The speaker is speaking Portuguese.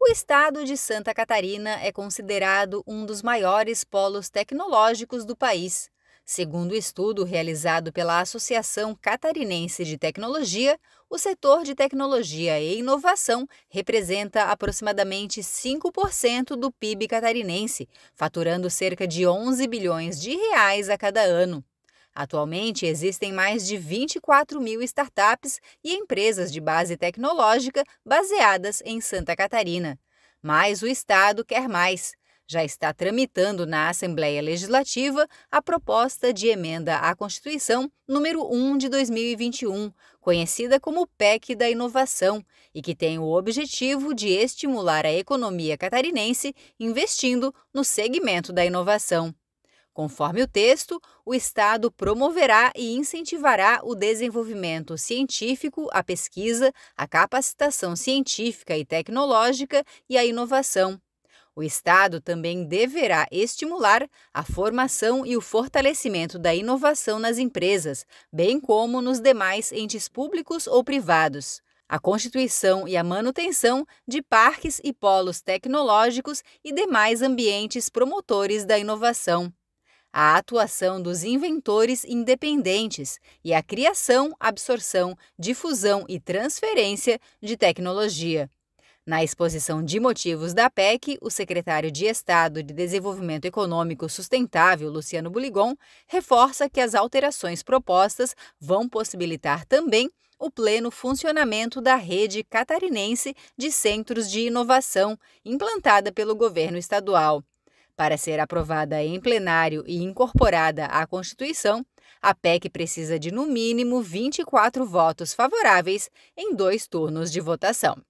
O estado de Santa Catarina é considerado um dos maiores polos tecnológicos do país. Segundo o um estudo realizado pela Associação Catarinense de Tecnologia, o setor de tecnologia e inovação representa aproximadamente 5% do PIB catarinense, faturando cerca de 11 bilhões de reais a cada ano. Atualmente, existem mais de 24 mil startups e empresas de base tecnológica baseadas em Santa Catarina. Mas o Estado quer mais. Já está tramitando na Assembleia Legislativa a proposta de emenda à Constituição número 1 de 2021, conhecida como PEC da Inovação, e que tem o objetivo de estimular a economia catarinense investindo no segmento da inovação. Conforme o texto, o Estado promoverá e incentivará o desenvolvimento científico, a pesquisa, a capacitação científica e tecnológica e a inovação. O Estado também deverá estimular a formação e o fortalecimento da inovação nas empresas, bem como nos demais entes públicos ou privados a constituição e a manutenção de parques e polos tecnológicos e demais ambientes promotores da inovação a atuação dos inventores independentes e a criação, absorção, difusão e transferência de tecnologia. Na exposição de motivos da PEC, o secretário de Estado de Desenvolvimento Econômico Sustentável, Luciano Buligon, reforça que as alterações propostas vão possibilitar também o pleno funcionamento da rede catarinense de centros de inovação, implantada pelo governo estadual. Para ser aprovada em plenário e incorporada à Constituição, a PEC precisa de no mínimo 24 votos favoráveis em dois turnos de votação.